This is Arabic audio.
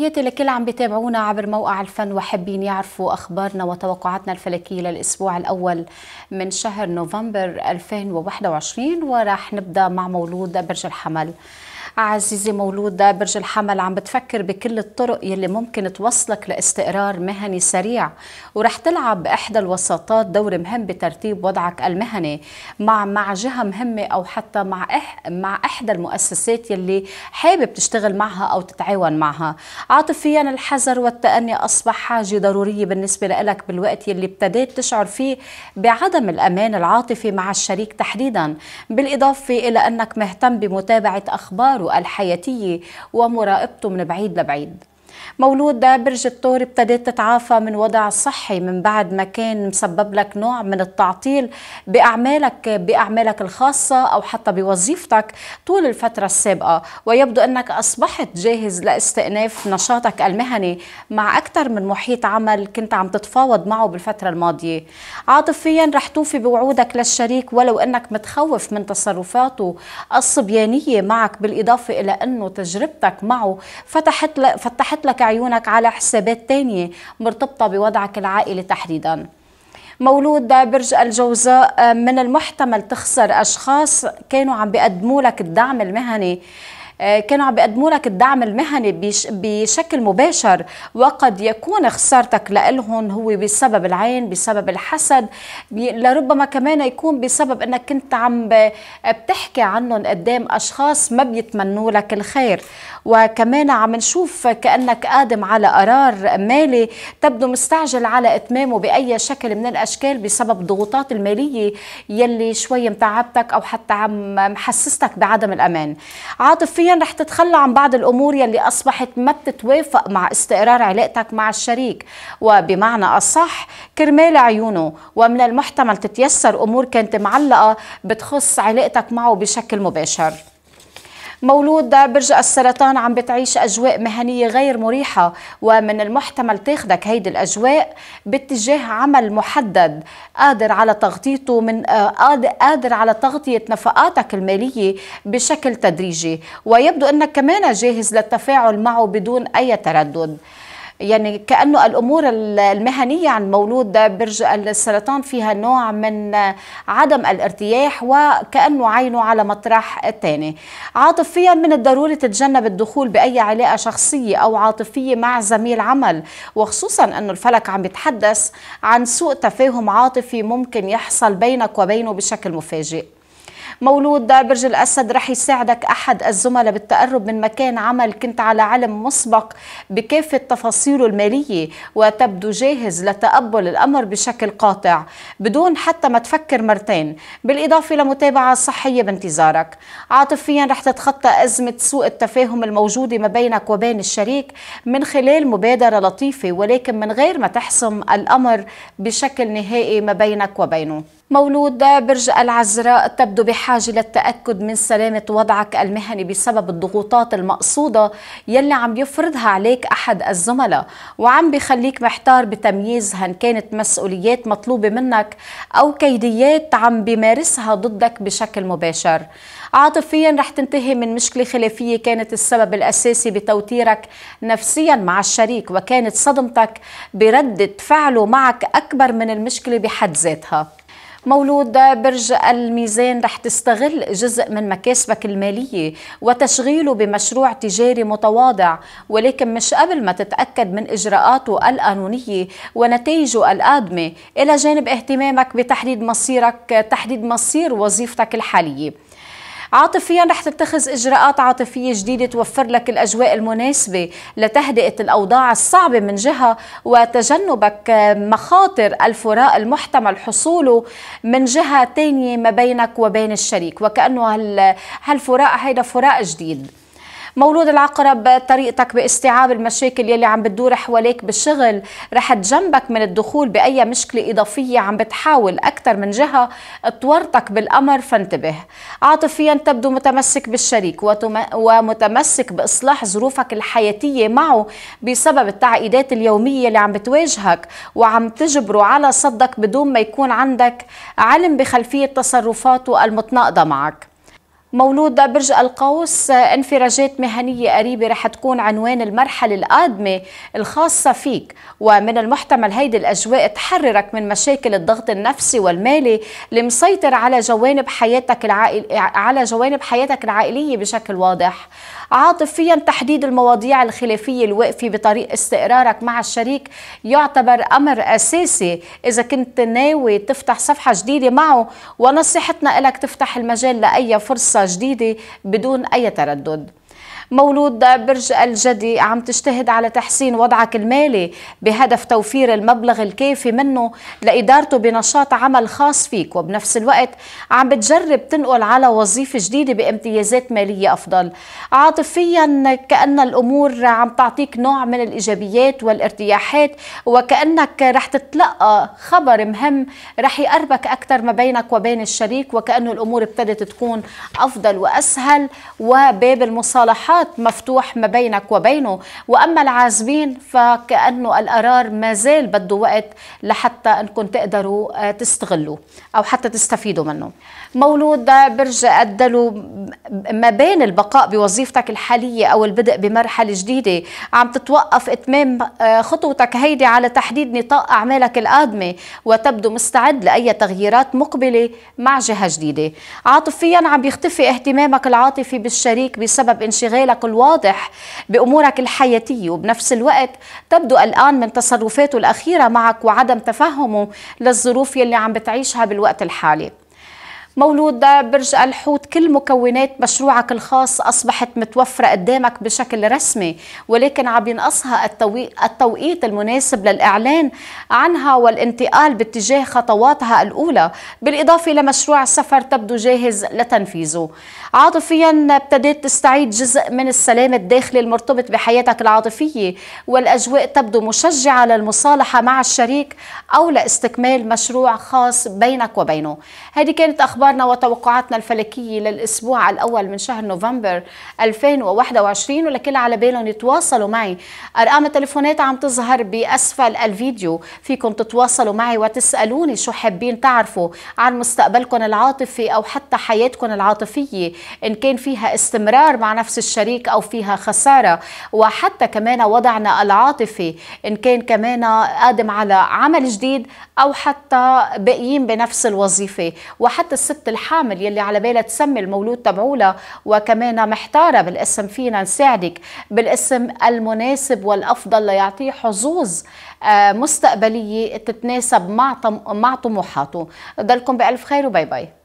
تحياتي لكل عم بتابعونا عبر موقع الفن وحابين يعرفوا اخبارنا وتوقعاتنا الفلكيه للاسبوع الاول من شهر نوفمبر 2021 وراح نبدا مع مولود برج الحمل عزيزي مولود برج الحمل عم بتفكر بكل الطرق يلي ممكن توصلك لاستقرار مهني سريع ورح تلعب بإحدى الوساطات دور مهم بترتيب وضعك المهني مع مع جهة مهمة أو حتى مع إح مع إحدى المؤسسات يلي حابب تشتغل معها أو تتعاون معها عاطفيا الحذر والتأني أصبح حاجة ضرورية بالنسبة لك بالوقت يلي ابتديت تشعر فيه بعدم الأمان العاطفي مع الشريك تحديدا بالإضافة إلى أنك مهتم بمتابعة أخبار الحياتية الحياتي ومراقبته من بعيد لبعيد مولود برج الثور ابتدت تتعافى من وضع صحي من بعد ما كان مسبب لك نوع من التعطيل بأعمالك بأعمالك الخاصة أو حتى بوظيفتك طول الفترة السابقة ويبدو أنك أصبحت جاهز لاستئناف نشاطك المهني مع أكثر من محيط عمل كنت عم تتفاوض معه بالفترة الماضية عاطفيا رح توفي بوعودك للشريك ولو أنك متخوف من تصرفاته الصبيانية معك بالإضافة إلى أنه تجربتك معه فتحت فتحت لك لك عيونك على حسابات تانية مرتبطة بوضعك العائلي تحديداً مولود برج الجوزاء آه، من المحتمل تخسر أشخاص كانوا عم بيقدموا لك الدعم المهني آه، كانوا عم بيقدموا لك الدعم المهني بشكل مباشر وقد يكون خسارتك لهم هو بسبب العين بسبب الحسد لربما كمان يكون بسبب انك كنت عم بتحكي عنهم قدام اشخاص ما بيتمنوا لك الخير وكمان عم نشوف كأنك قادم على قرار مالي تبدو مستعجل على إتمامه بأي شكل من الأشكال بسبب الضغوطات المالية يلي شوي متعبتك أو حتى عم محسستك بعدم الأمان عاطفيا رح تتخلى عن بعض الأمور يلي أصبحت ما بتتوافق مع استقرار علاقتك مع الشريك وبمعنى أصح كرمال عيونه ومن المحتمل تتيسر أمور كانت معلقة بتخص علاقتك معه بشكل مباشر مولود برج السرطان عم بتعيش أجواء مهنية غير مريحة ومن المحتمل تاخدك هيدي الأجواء باتجاه عمل محدد قادر على تغطيته من قادر على تغطية نفقاتك المالية بشكل تدريجي ويبدو أنك كمان جاهز للتفاعل معه بدون أي تردد يعني كأنه الأمور المهنية عن مولود برج السرطان فيها نوع من عدم الارتياح وكأنه عينه على مطرح الثاني عاطفيا من الضروري تتجنب الدخول بأي علاقة شخصية أو عاطفية مع زميل عمل وخصوصا أنه الفلك عم يتحدث عن سوء تفاهم عاطفي ممكن يحصل بينك وبينه بشكل مفاجئ مولود برج الأسد رح يساعدك أحد الزملاء بالتقرب من مكان عمل كنت على علم مسبق بكافة تفاصيله المالية وتبدو جاهز لتقبل الأمر بشكل قاطع بدون حتى ما تفكر مرتين بالإضافة لمتابعة صحية بانتظارك عاطفيا رح تتخطى أزمة سوء التفاهم الموجودة ما بينك وبين الشريك من خلال مبادرة لطيفة ولكن من غير ما تحسم الأمر بشكل نهائي ما بينك وبينه مولود برج العذراء تبدو بحاجة للتأكد من سلامة وضعك المهني بسبب الضغوطات المقصودة يلي عم يفرضها عليك أحد الزملاء وعم بخليك محتار بتمييز هن كانت مسؤوليات مطلوبة منك أو كيديات عم بمارسها ضدك بشكل مباشر عاطفيا رح تنتهي من مشكلة خلافية كانت السبب الأساسي بتوتيرك نفسيا مع الشريك وكانت صدمتك بردة فعله معك أكبر من المشكلة بحد ذاتها مولود برج الميزان رح تستغل جزء من مكاسبك المالية وتشغيله بمشروع تجاري متواضع ولكن مش قبل ما تتأكد من إجراءاته القانونية ونتائجه القادمة إلى جانب اهتمامك بتحديد مصيرك تحديد مصير وظيفتك الحالية عاطفيا رح تتخذ إجراءات عاطفية جديدة توفر لك الأجواء المناسبة لتهدئة الأوضاع الصعبة من جهة وتجنبك مخاطر الفراق المحتمل حصوله من جهة تانية ما بينك وبين الشريك وكأنه هالفراق هيدا فراق جديد مولود العقرب طريقتك باستيعاب المشاكل يلي عم بتدور حواليك بالشغل رح تجنبك من الدخول باي مشكله اضافيه عم بتحاول اكثر من جهه تورطك بالامر فانتبه عاطفيا تبدو متمسك بالشريك ومتمسك باصلاح ظروفك الحياتيه معه بسبب التعقيدات اليوميه اللي عم بتواجهك وعم تجبره على صدك بدون ما يكون عندك علم بخلفيه تصرفاته المتناقضه معك مولود برج القوس انفراجات مهنية قريبة رح تكون عنوان المرحلة القادمة الخاصة فيك ومن المحتمل هيدي الأجواء تحررك من مشاكل الضغط النفسي والمالي اللي مسيطر على جوانب حياتك العائل... على جوانب حياتك العائلية بشكل واضح عاطفيا تحديد المواضيع الخلافية الواقفة بطريق استقرارك مع الشريك يعتبر أمر أساسي إذا كنت ناوي تفتح صفحة جديدة معه ونصيحتنا لك تفتح المجال لأي فرصة جديدة بدون أي تردد مولود برج الجدي عم تجتهد على تحسين وضعك المالي بهدف توفير المبلغ الكافي منه لإدارته بنشاط عمل خاص فيك وبنفس الوقت عم بتجرب تنقل على وظيفة جديدة بامتيازات مالية أفضل عاطفيا كأن الأمور عم تعطيك نوع من الإيجابيات والارتياحات وكأنك رح تتلقى خبر مهم رح يقربك أكثر ما بينك وبين الشريك وكأنه الأمور ابتدت تكون أفضل وأسهل وباب المصالحات نقاط مفتوح ما بينك وبينه وأما العازبين فكأنه القرار ما زال بده وقت لحتى أنكم تقدروا آه، تستغلوا أو حتى تستفيدوا منه مولود برج الدلو ما بين البقاء بوظيفتك الحالية أو البدء بمرحلة جديدة عم تتوقف إتمام آه، خطوتك هيدي على تحديد نطاق أعمالك القادمة وتبدو مستعد لأي تغييرات مقبلة مع جهة جديدة عاطفيا عم يختفي اهتمامك العاطفي بالشريك بسبب انشغال القلق الواضح بأمورك الحياتية وبنفس الوقت تبدو الآن من تصرفاته الأخيرة معك وعدم تفهمه للظروف يلي عم بتعيشها بالوقت الحالي مولود برج الحوت كل مكونات مشروعك الخاص أصبحت متوفرة قدامك بشكل رسمي ولكن عم ينقصها التوقيت المناسب للإعلان عنها والانتقال باتجاه خطواتها الأولى بالإضافة لمشروع سفر تبدو جاهز لتنفيذه عاطفيا ابتديت تستعيد جزء من السلام الداخلي المرتبط بحياتك العاطفية والأجواء تبدو مشجعة للمصالحة مع الشريك أو لاستكمال مشروع خاص بينك وبينه هذه كانت أخبار أخبارنا وتوقعاتنا الفلكية للأسبوع الأول من شهر نوفمبر 2021 ولكل على بالهم يتواصلوا معي أرقام التليفونات عم تظهر بأسفل الفيديو فيكم تتواصلوا معي وتسألوني شو حابين تعرفوا عن مستقبلكم العاطفي أو حتى حياتكم العاطفية إن كان فيها استمرار مع نفس الشريك أو فيها خسارة وحتى كمان وضعنا العاطفي إن كان كمان قادم على عمل جديد أو حتى باقيين بنفس الوظيفة وحتى الست الحامل يلي على بالها تسمي المولود تبعولها وكمان محتارة بالاسم فينا نساعدك بالاسم المناسب والأفضل ليعطيه حظوظ آه، مستقبلية تتناسب مع مع طموحاته ضلكم بألف خير وباي باي